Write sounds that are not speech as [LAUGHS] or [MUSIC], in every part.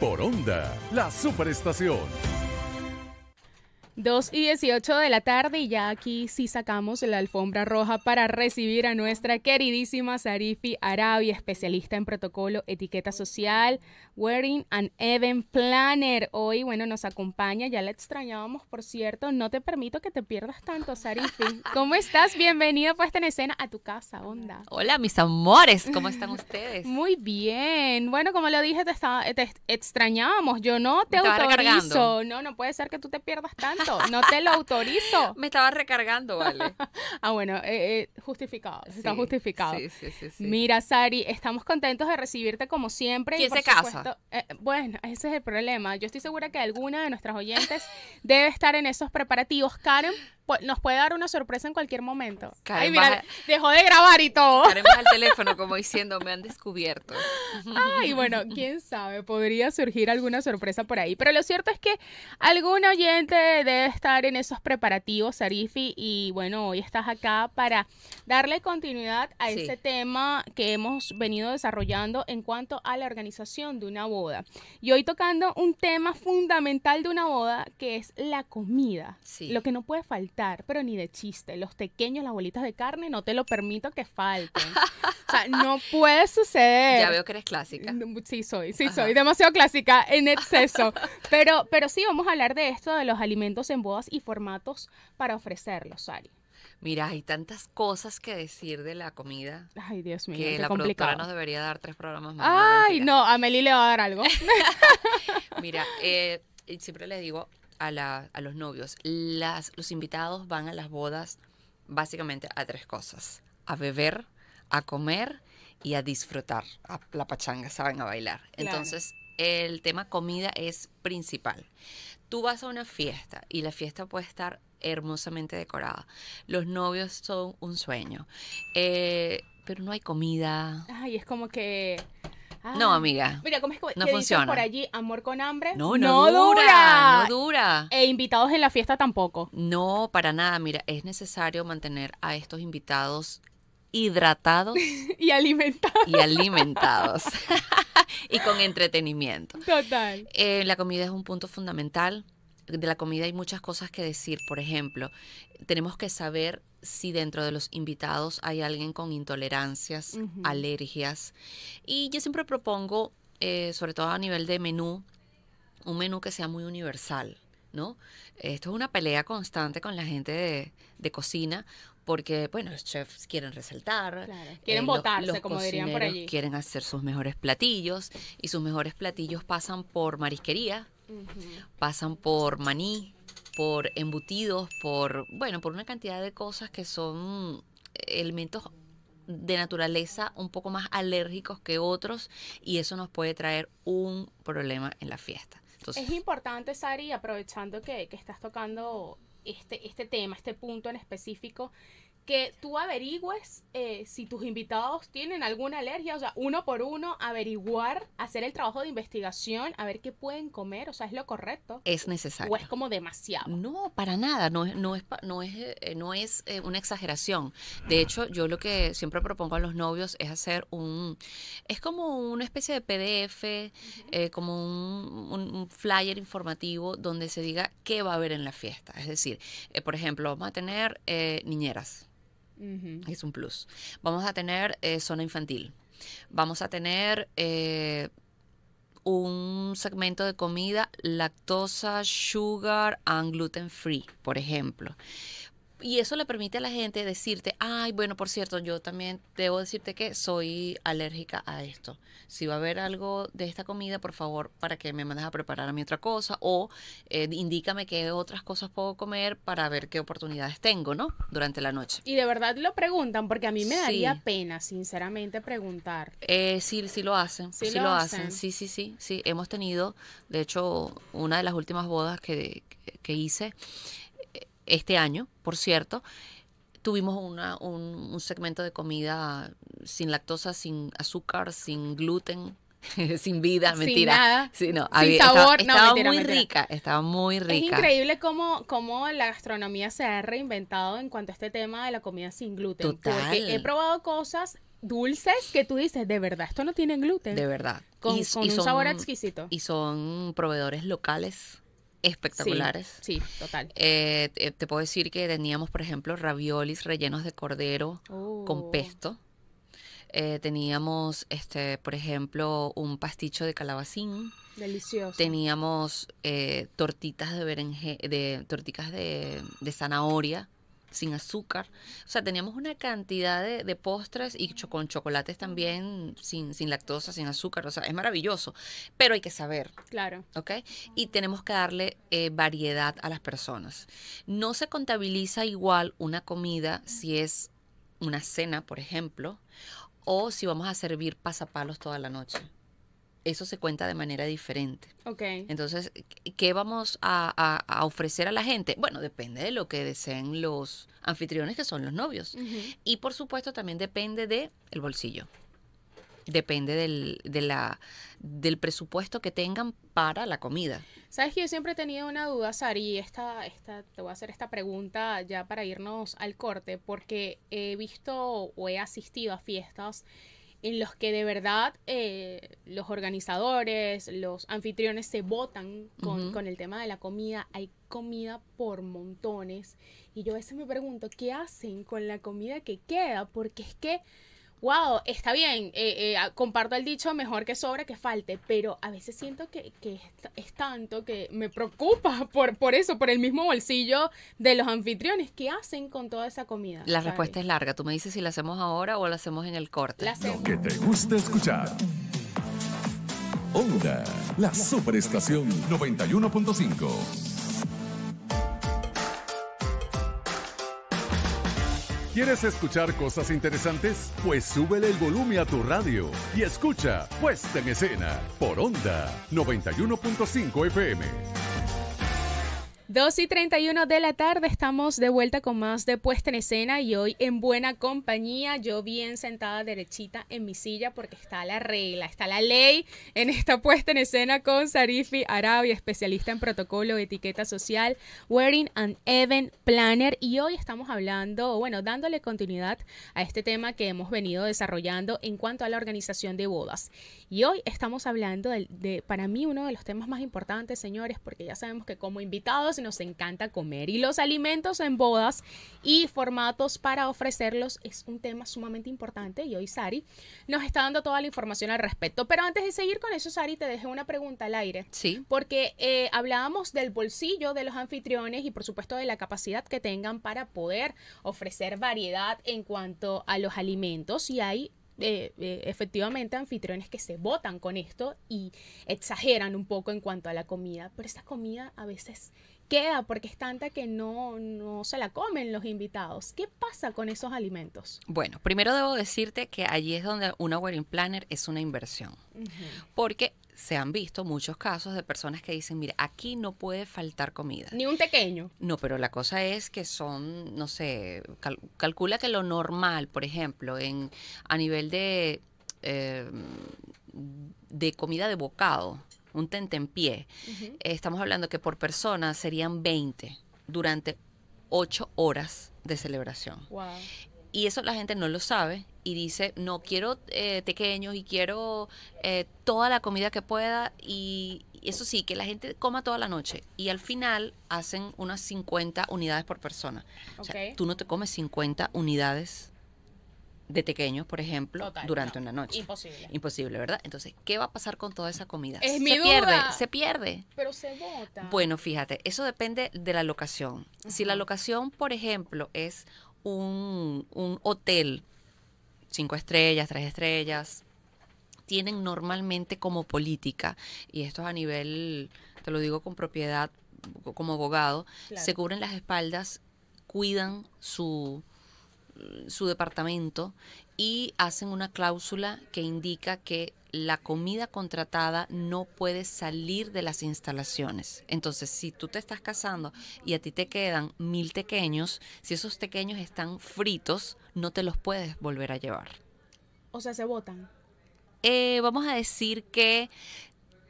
por Onda, la superestación. 2 y 18 de la tarde y ya aquí sí sacamos la alfombra roja para recibir a nuestra queridísima Sarifi Arabi, especialista en protocolo, etiqueta social, Wearing and Event Planner. Hoy, bueno, nos acompaña, ya la extrañábamos, por cierto, no te permito que te pierdas tanto, Sarifi. [LAUGHS] ¿Cómo estás? Bienvenido puesta en escena a tu casa, onda. Hola, mis amores, ¿cómo están ustedes? Muy bien. Bueno, como lo dije, te, extrañábamos, yo no te, te autorizo. No, no puede ser que tú te pierdas tanto no te lo autorizo. [LAUGHS] Me estaba recargando, vale. [LAUGHS] ah, bueno, eh, eh, justificado, está justificado. Sí, sí, sí, Mira, Sari, estamos contentos de recibirte como siempre. ¿Quién y se casa? Eh, bueno, ese es el problema. Yo estoy segura que alguna de nuestras oyentes [LAUGHS] debe estar en esos preparativos. Karen nos puede dar una sorpresa en cualquier momento. Karen Ay, mira, dejó de grabar y todo. Karen al teléfono como diciendo, me han descubierto. Ay, bueno, quién sabe, podría surgir alguna sorpresa por ahí. Pero lo cierto es que algún oyente de estar en esos preparativos, Sarifi, y bueno, hoy estás acá para darle continuidad a ese tema que hemos venido desarrollando en cuanto a la organización de una boda. Y hoy tocando un tema fundamental de una boda, que es la comida. Lo que no puede faltar, pero ni de chiste. Los pequeños, las bolitas de carne, no te lo permito que falten. o sea, no [LAUGHS] puede suceder. Ya veo que eres clásica. Sí, soy, sí, soy demasiado clásica en exceso. pero, pero sí, vamos a hablar de esto, de los alimentos en bodas y formatos para ofrecerlos, Sari. Mira, hay tantas cosas que decir de la comida. Ay, Dios mío. Que la productora nos debería dar tres programas más. Ay, no, a Meli le va a dar algo. [LAUGHS] Mira, eh, siempre le digo a, los novios, las, los invitados van a las bodas básicamente a tres cosas. A beber, a comer y a disfrutar. A la pachanga, saben, a bailar. Entonces, el tema comida es principal. Tú vas a una fiesta y la fiesta puede estar hermosamente decorada. Los novios son un sueño. Eh, pero no hay comida. Ay, es como que... Ah, no, amiga. Mira, ¿cómo es que no funciona. por allí amor con hambre? No, no, no dura, dura, No dura. E invitados en la fiesta tampoco. No, para nada. Mira, es necesario mantener a estos invitados hidratados [LAUGHS] y alimentados. Y alimentados. [LAUGHS] [LAUGHS] y con entretenimiento. Total. Eh, la comida es un punto fundamental. De la comida hay muchas cosas que decir. Por ejemplo, tenemos que saber si dentro de los invitados hay alguien con intolerancias, alergias. Y yo siempre propongo, eh, sobre todo a nivel de menú, un menú que sea muy universal. ¿no? Esto es una pelea constante con la gente de, de, cocina porque, bueno, los chefs quieren resaltar. Eh, quieren como dirían por allí. Quieren hacer sus mejores platillos y sus mejores platillos pasan por marisquería, pasan por maní, por embutidos, por, bueno, por una cantidad de cosas que son elementos de naturaleza un poco más alérgicos que otros y eso nos puede traer un problema en la fiesta. Entonces, es importante, Sari, aprovechando que estás tocando este, este tema, este punto en específico que tú averigües eh, si tus invitados tienen alguna alergia, o sea, uno por uno, averiguar, hacer el trabajo de investigación, a ver qué pueden comer, o sea, es lo correcto. Es necesario. O es como demasiado. No, para nada, no, no es, no es, no es eh, eh, una exageración. De hecho, yo lo que siempre propongo a los novios es hacer un, es como una especie de PDF, como un, flyer informativo donde se diga qué va a haber en la fiesta. Es decir, por ejemplo, vamos a tener niñeras. Es un plus. Vamos a tener eh, zona infantil. Vamos a tener eh, un segmento de comida lactosa, sugar and gluten free, por ejemplo y eso le permite a la gente decirte, ay, bueno, por cierto, yo también debo decirte que soy alérgica a esto. Si va a haber algo de esta comida, por favor, para que me mandes a preparar a mí otra cosa o eh, indícame qué otras cosas puedo comer para ver qué oportunidades tengo, ¿no? Durante la noche. Y de verdad lo preguntan porque a mí me daría pena, sinceramente, preguntar. Eh, sí, sí lo hacen, sí, lo, hacen. sí, sí, sí, sí. Hemos tenido, de hecho, una de las últimas bodas que, que hice este año, por cierto, tuvimos un, segmento de comida sin lactosa, sin azúcar, sin gluten, [LAUGHS] sin vida, sin mentira. Nada. sin sabor, estaba, muy rica, estaba muy rica. Es increíble cómo, cómo, la gastronomía se ha reinventado en cuanto a este tema de la comida sin gluten. Total. he probado cosas dulces que tú dices, de verdad, esto no tiene gluten. De verdad. Con, un sabor exquisito. Y son proveedores locales espectaculares. Sí, total. Eh, te, puedo decir que teníamos, por ejemplo, raviolis rellenos de cordero con oh. pesto. Eh, teníamos, este, por ejemplo, un pasticho de calabacín. Delicioso. Teníamos eh, tortitas de berenje, de de, de zanahoria sin azúcar. O sea, teníamos una cantidad de, postres y con chocolates también sin, sin lactosa, sin azúcar. O sea, es maravilloso, pero hay que saber. Claro. ¿Ok? Y tenemos que darle eh, variedad a las personas. No se contabiliza igual una comida si es una cena, por ejemplo, o si vamos a servir pasapalos toda la noche eso se cuenta de manera diferente. Ok. Entonces, ¿qué vamos a, ofrecer a la gente? Bueno, depende de lo que deseen los anfitriones, que son los novios. Y por supuesto, también depende del el bolsillo. Depende del, de la, del presupuesto que tengan para la comida. Sabes que yo siempre he tenido una duda, Sari, esta, esta, te voy a hacer esta pregunta ya para irnos al corte, porque he visto o he asistido a fiestas en los que de verdad eh, los organizadores, los anfitriones se botan con, con, el tema de la comida. Hay comida por montones. Y yo a veces me pregunto, ¿qué hacen con la comida que queda? Porque es que wow, está bien, eh, eh, ah, comparto el dicho, mejor que sobra que falte, pero a veces siento que, es, tanto que me preocupa [LAUGHS] por, por eso, por el mismo bolsillo de los anfitriones. ¿Qué hacen con toda esa comida? La respuesta es larga. Tú me dices si la hacemos ahora o la hacemos en el corte. Lo que te gusta escuchar. Onda, la superestación 91.5. ¿Quieres escuchar cosas interesantes? Pues súbele el volumen a tu radio y escucha Puesta en Escena por Onda 91.5 FM. 2 y 31 de la tarde estamos de vuelta con más de puesta en escena y hoy en buena compañía, yo bien sentada derechita en mi silla porque está la regla, está la ley en esta puesta en escena con Sarifi Arabia, especialista en protocolo, etiqueta social, Wearing and Event Planner y hoy estamos hablando, bueno, dándole continuidad a este tema que hemos venido desarrollando en cuanto a la organización de bodas. Y hoy estamos hablando de para mí uno de los temas más importantes, señores, porque ya sabemos que como invitados nos encanta comer y los alimentos en bodas y formatos para ofrecerlos es un tema sumamente importante y hoy Sari nos está dando toda la información al respecto. Pero antes de seguir con eso, Sari, te dejé una pregunta al aire. Sí. Porque eh, hablábamos del bolsillo de los anfitriones y por supuesto de la capacidad que tengan para poder ofrecer variedad en cuanto a los alimentos y hay eh, eh, efectivamente anfitriones que se botan con esto y exageran un poco en cuanto a la comida, pero esta comida a veces queda porque es tanta que no, se la comen los invitados. ¿Qué pasa con esos alimentos? Bueno, primero debo decirte que allí es donde una wedding planner es una inversión. Porque se han visto muchos casos de personas que dicen, mira, aquí no puede faltar comida. Ni un pequeño. No, pero la cosa es que son, no sé, calcula que lo normal, por ejemplo, en a nivel de, eh, de comida de bocado, un tentempié, en pie estamos hablando que por persona serían 20 durante 8 horas de celebración. Y eso la gente no lo sabe y dice, no quiero eh, pequeños y quiero eh, toda la comida que pueda y eso sí, que la gente coma toda la noche y al final hacen unas 50 unidades por persona. tú no te comes 50 unidades de pequeños, por ejemplo, durante una noche. Imposible. Imposible, ¿verdad? Entonces, ¿qué va a pasar con toda esa comida? se pierde, se pierde. Pero se bota. Bueno, fíjate, eso depende de la locación. Si la locación, por ejemplo, es un, hotel, cinco estrellas, tres estrellas, tienen normalmente como política, y esto es a nivel, te lo digo con propiedad, como abogado, se cubren las espaldas, cuidan su Mm, su departamento y hacen una cláusula que indica que la comida contratada no puede salir de las instalaciones. Entonces, si tú te estás casando y a ti te quedan mil tequeños, si esos tequeños están fritos, no te los puedes volver a llevar. O sea, se votan. Eh, vamos a decir que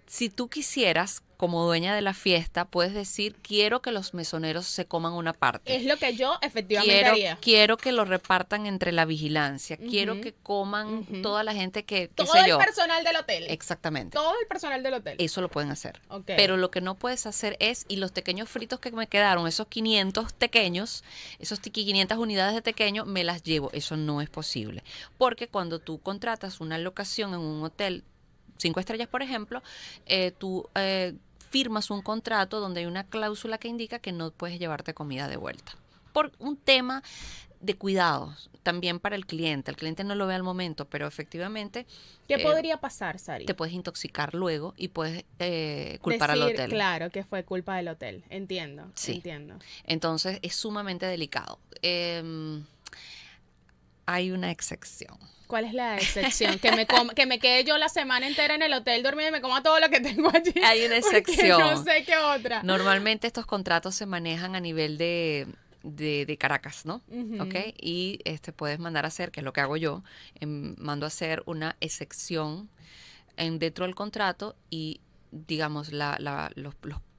si tú quisieras como dueña de la fiesta, puedes decir, quiero que los mesoneros se coman una parte. Es lo que yo efectivamente quiero, haría. Quiero que lo repartan entre la vigilancia, quiero que coman toda la gente que... Todo el personal del hotel. Exactamente. Todo el personal del hotel. Eso lo pueden hacer. Pero lo que no puedes hacer es, y los pequeños fritos que me quedaron, esos 500 pequeños, esos 500 unidades de pequeño, me las llevo. Eso no es posible. Porque cuando tú contratas una locación en un hotel, cinco estrellas, por ejemplo, eh, tú eh, firmas un contrato donde hay una cláusula que indica que no puedes llevarte comida de vuelta. Por un tema de cuidados también para el cliente. El cliente no lo ve al momento, pero efectivamente... ¿Qué eh, podría pasar, Sari? Te puedes intoxicar luego y puedes culpar al hotel. Claro, que fue culpa del hotel. Entiendo. Entiendo. Entonces es sumamente delicado. Em, hay una excepción. ¿Cuál es la excepción? Que me, que me quede yo la semana entera en el hotel dormida y me coma todo lo que tengo allí. Hay una [LAUGHS] excepción. No sé qué otra. Normalmente estos contratos se manejan a nivel de, Caracas, ¿no? Y este, puedes mandar a hacer, que es lo que hago yo, em, mando a hacer una excepción en, dentro del contrato y, digamos, la, la, los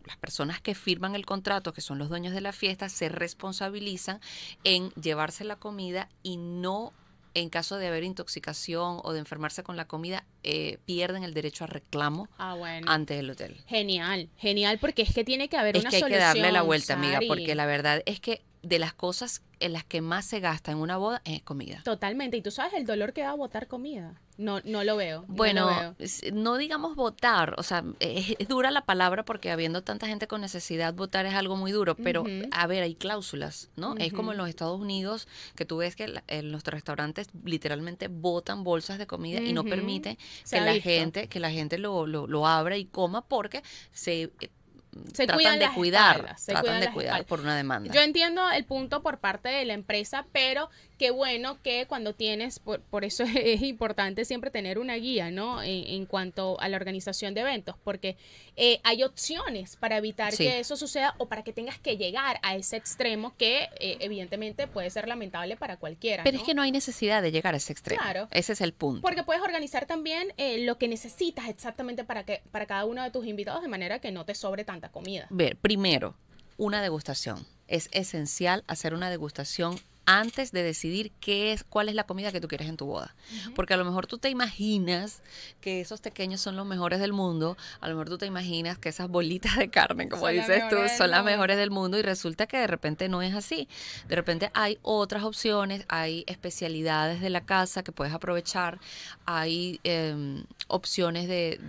las personas que firman el contrato, que son los dueños de la fiesta, se responsabilizan en llevarse la comida y no en caso de haber intoxicación o de enfermarse con la comida, eh, pierden el derecho a reclamo ah, antes del ante el hotel. Genial, genial, porque es que tiene que haber es que hay que darle la vuelta, amiga, porque la verdad es que de las cosas en las que más se gasta en una boda es comida. Totalmente, y tú sabes el dolor que da a botar comida. No, no lo veo. Bueno, no, digamos votar, o sea, es, dura la palabra porque habiendo tanta gente con necesidad, votar es algo muy duro, pero a ver, hay cláusulas, ¿no? Es como en los Estados Unidos, que tú ves que en los restaurantes literalmente botan bolsas de comida y no permite que la, gente, que la gente lo, lo, abra y coma porque se eh, tratan de cuidar, se de cuidar por una demanda. Yo entiendo el punto por parte de la empresa, pero qué bueno que cuando tienes, por, eso [LAUGHS] es importante siempre tener una guía, ¿no? En, cuanto a la organización de eventos, porque eh, hay opciones para evitar que eso suceda o para que tengas que llegar a ese extremo que eh, evidentemente puede ser lamentable para cualquiera. Pero es que no hay necesidad de llegar a ese extremo. Claro. Ese es el punto. Porque puedes organizar también eh, lo que necesitas exactamente para, que, para cada uno de tus invitados de manera que no te sobre tanta comida. Ver, primero, una degustación. Es esencial hacer una degustación antes de decidir qué es, cuál es la comida que tú quieres en tu boda. Porque a lo mejor tú te imaginas que esos pequeños son los mejores del mundo, a lo mejor tú te imaginas que esas bolitas de carne, como dices tú, son las mejores del mundo y resulta que de repente no es así. De repente hay otras opciones, hay especialidades de la casa que puedes aprovechar, hay em, opciones de,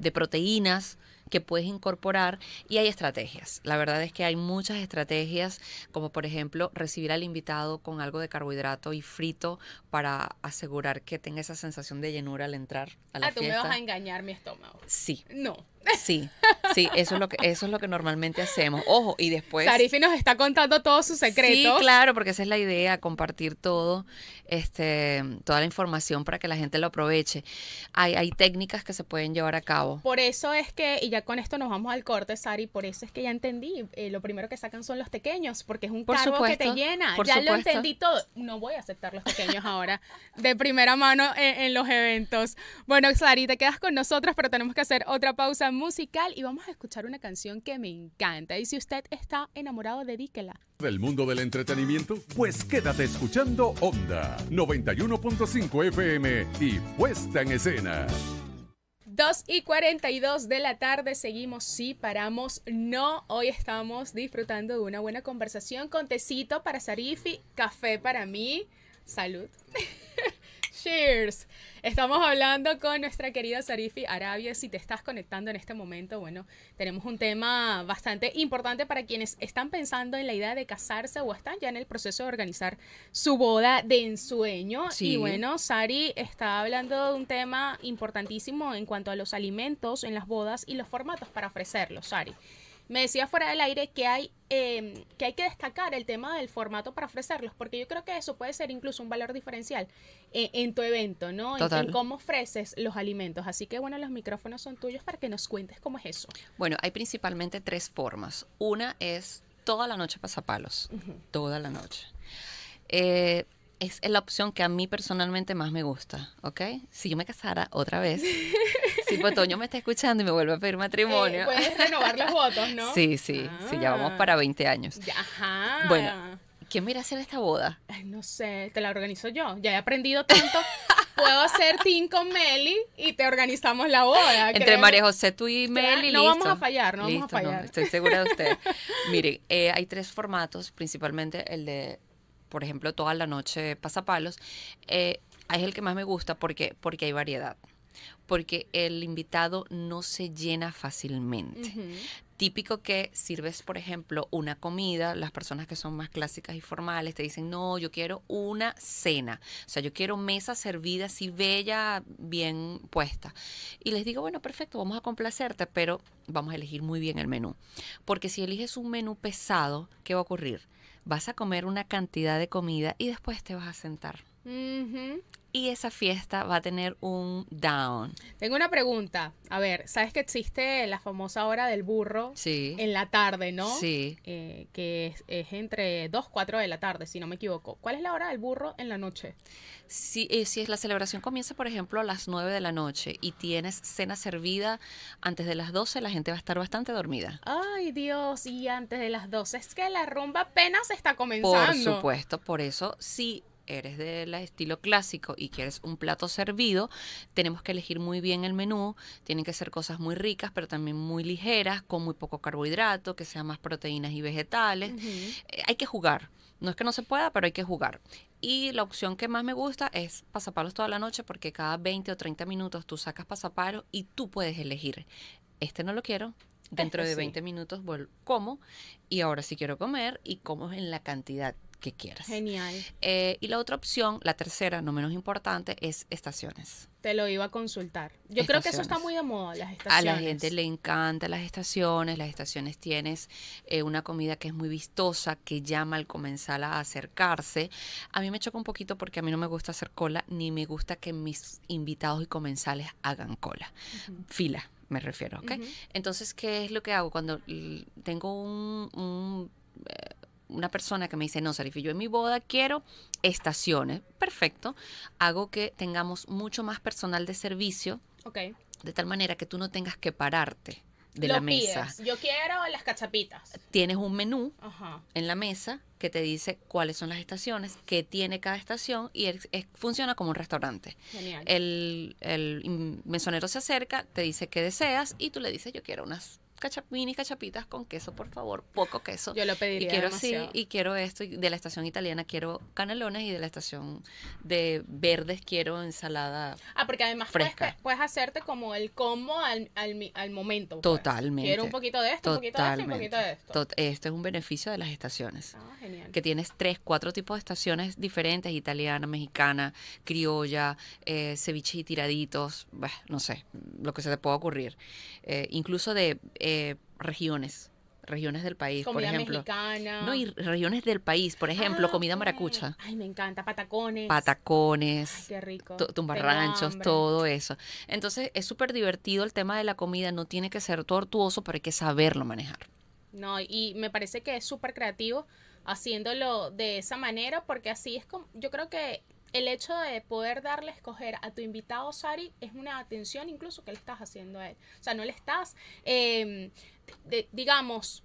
de proteínas que puedes incorporar y hay estrategias. La verdad es que hay muchas estrategias, como por ejemplo recibir al invitado con algo de carbohidrato y frito para asegurar que tenga esa sensación de llenura al entrar a la ah, tú me vas a engañar mi estómago. Sí. No. Sí, sí, eso es lo que eso es lo que normalmente hacemos. Ojo, y después Tarifi nos está contando todos sus secretos. Sí, claro, porque esa es la idea, compartir todo, este, toda la información para que la gente lo aproveche. Hay hay técnicas que se pueden llevar a cabo. Por eso es que y con esto nos vamos al corte, Sari, por eso es que ya entendí, eh, lo primero que sacan son los pequeños, porque es un cargo que te llena, ya lo entendí todo, no voy a aceptar los pequeños ahora de primera mano en, los eventos. Bueno, Sari, te quedas con nosotros, pero tenemos que hacer otra pausa musical y vamos a escuchar una canción que me encanta, y si usted está enamorado, dedíquela. ¿Del mundo del entretenimiento? Pues quédate escuchando Onda 91.5 FM y puesta en escena. 2 y 42 de la tarde, seguimos, sí, paramos, no. Hoy estamos disfrutando de una buena conversación con tecito para Sarifi, café para mí. Salud. [LAUGHS] Cheers. Estamos hablando con nuestra querida Sarifi Arabia. Si te estás conectando en este momento, bueno, tenemos un tema bastante importante para quienes están pensando en la idea de casarse o están ya en el proceso de organizar su boda de ensueño. Y bueno, Sari está hablando de un tema importantísimo en cuanto a los alimentos en las bodas y los formatos para ofrecerlos, Sari. Me decía fuera del aire que hay, em, que hay que destacar el tema del formato para ofrecerlos, porque yo creo que eso puede ser incluso un valor diferencial eh, en tu evento, ¿no? En, cómo ofreces los alimentos. Así que bueno, los micrófonos son tuyos para que nos cuentes cómo es eso. Bueno, hay principalmente tres formas. Una es toda la noche pasapalos, toda la noche. Eh, es la opción que a mí personalmente más me gusta, ¿ok? Si yo me casara otra vez, [LAUGHS] si Toño me está escuchando y me vuelve a pedir matrimonio. Eh, puedes renovar los votos, ¿no? Sí, sí, sí, ya vamos ah. para 20 años. Ajá. Bueno, ¿quién mira hacer esta boda? no sé, te la organizo yo. Ya he aprendido tanto. [LAUGHS] Puedo hacer team con Meli y te organizamos la boda. Entre María José, tú y Meli, No vamos a fallar, no vamos a fallar. estoy segura de [LAUGHS] usted. Miren, eh, hay tres formatos, principalmente el de, por ejemplo, toda la noche pasapalos. Eh, es el que más me gusta porque, porque hay variedad porque el invitado no se llena fácilmente. Típico que sirves, por ejemplo, una comida, las personas que son más clásicas y formales te dicen, no, yo quiero una cena, o sea, yo quiero mesa servida así bella, bien puesta. Y les digo, bueno, perfecto, vamos a complacerte, pero vamos a elegir muy bien el menú. Porque si eliges un menú pesado, ¿qué va a ocurrir? Vas a comer una cantidad de comida y después te vas a sentar y esa fiesta va a tener un down. Tengo una pregunta. A ver, ¿sabes que existe la famosa hora del burro? Sí. En la tarde, ¿no? Sí. Eh, que es, entre 2, 4 de la tarde, si no me equivoco. ¿Cuál es la hora del burro en la noche? Si, eh, si es la celebración comienza, por ejemplo, a las 9 de la noche y tienes cena servida antes de las 12, la gente va a estar bastante dormida. Ay, Dios, y antes de las 12 es que la rumba apenas está comenzando. Por supuesto, por eso, si eres del estilo clásico y quieres un plato servido, tenemos que elegir muy bien el menú. Tienen que ser cosas muy ricas, pero también muy ligeras, con muy poco carbohidrato, que sean más proteínas y vegetales. Eh, hay que jugar. No es que no se pueda, pero hay que jugar. Y la opción que más me gusta es pasapalos toda la noche porque cada 20 o 30 minutos tú sacas pasapalos y tú puedes elegir. Este no lo quiero, dentro este de 20 minutos como y ahora sí quiero comer y como en la cantidad que quieras. Genial. Eh, y la otra opción, la tercera, no menos importante, es estaciones. Te lo iba a consultar. Yo creo que eso está muy de moda, las estaciones. A la gente le encantan las estaciones. Las estaciones tienes eh, una comida que es muy vistosa, que llama al comensal a acercarse. A mí me choca un poquito porque a mí no me gusta hacer cola, ni me gusta que mis invitados y comensales hagan cola. Fila, me refiero, Entonces, ¿qué es lo que hago? Cuando tengo un, eh, una persona que me dice, no, Sarifi, yo en mi boda quiero estaciones. Perfecto. Hago que tengamos mucho más personal de servicio. Ok. De tal manera que tú no tengas que pararte de la mesa. Yo quiero las cachapitas. Tienes un menú en la mesa que te dice cuáles son las estaciones, qué tiene cada estación y funciona como un restaurante. Genial. El, el mesonero se acerca, te dice qué deseas y tú le dices, yo quiero unas mini cachapitas con queso, por favor, poco queso. Yo lo pediría. Y quiero y quiero esto, de la estación italiana quiero canelones y de la estación de verdes quiero ensalada. Ah, porque además fresca. Puedes, hacerte como el combo al, momento. Pues. Totalmente. Quiero un poquito de esto, un poquito de esto un poquito de esto. Esto es un beneficio de las estaciones. Ah, genial. Que tienes tres, cuatro tipos de estaciones diferentes, italiana, mexicana, criolla, eh, ceviche y tiraditos, no sé, lo que se te pueda ocurrir. Eh, incluso de... Eh, eh, regiones regiones del país, por ejemplo. No, y regiones del país, por ejemplo, ah, comida maracucha. Ay, me encanta, patacones. Patacones. Tumbarranchos, todo eso. Entonces, es súper divertido el tema de la comida, no tiene que ser tortuoso, pero hay que saberlo manejar. No, y me parece que es súper creativo haciéndolo de esa manera, porque así es como, yo creo que el hecho de poder darle a escoger a tu invitado Sari es una atención incluso que le estás haciendo a él. O sea, no le estás, em, digamos,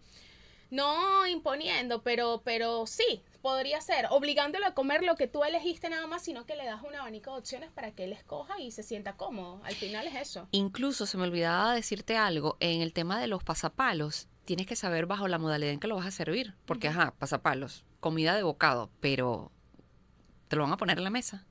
no imponiendo, pero, pero sí, podría ser, obligándolo a comer lo que tú elegiste nada más, sino que le das un abanico de opciones para que él escoja y se sienta cómodo. Al final es eso. Incluso se me olvidaba decirte algo, en el tema de los pasapalos, tienes que saber bajo la modalidad en que lo vas a servir, porque ajá, pasapalos, comida de bocado, pero te lo van a poner en la mesa.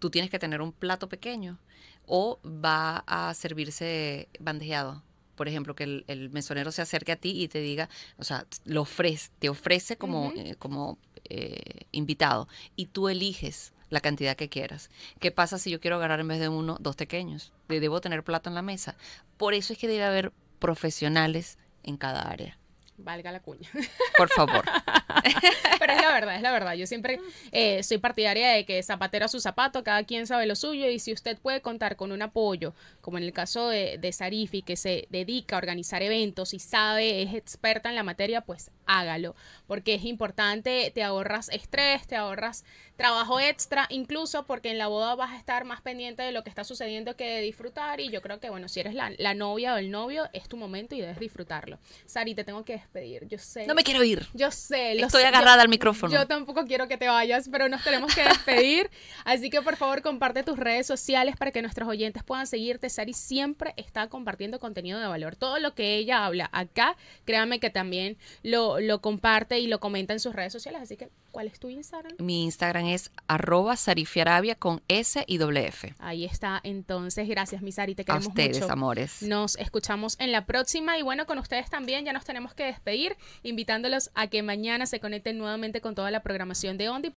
Tú tienes que tener un plato pequeño o va a servirse bandejeado. Por ejemplo, que el, mesonero se acerque a ti y te diga, o sea, lo ofrece, te ofrece como, eh, como eh, invitado y tú eliges la cantidad que quieras. ¿Qué pasa si yo quiero agarrar en vez de uno, dos pequeños? Debo tener plato en la mesa. Por eso es que debe haber profesionales en cada área. Valga la cuña. Por favor. [LAUGHS] [LAUGHS] Pero es la verdad, es la verdad. Yo siempre eh, soy partidaria de que zapatero a su zapato, cada quien sabe lo suyo y si usted puede contar con un apoyo, como en el caso de, Sarifi, que se dedica a organizar eventos y sabe, es experta en la materia, pues hágalo, porque es importante, te ahorras estrés, te ahorras trabajo extra, incluso porque en la boda vas a estar más pendiente de lo que está sucediendo que de disfrutar y yo creo que, bueno, si eres la, novia o el novio, es tu momento y debes disfrutarlo. Sari, te tengo que despedir, yo sé. No me quiero ir. Yo sé, lo estoy agarrada al micrófono. Yo tampoco quiero que te vayas, pero nos tenemos que despedir. [LAUGHS] Así que por favor comparte tus redes sociales para que nuestros oyentes puedan seguirte. Sari siempre está compartiendo contenido de valor. Todo lo que ella habla acá, créame que también lo, lo comparte y lo comenta en sus redes sociales. Así que ¿Cuál es tu Instagram? Mi Instagram es arroba sarifiarabia con S y doble F. Ahí está. Entonces, gracias, mi Sari. Te queremos A ustedes, amores. Nos escuchamos en la próxima. Y bueno, con ustedes también ya nos tenemos que despedir, invitándolos a que mañana se conecten nuevamente con toda la programación de Ondi.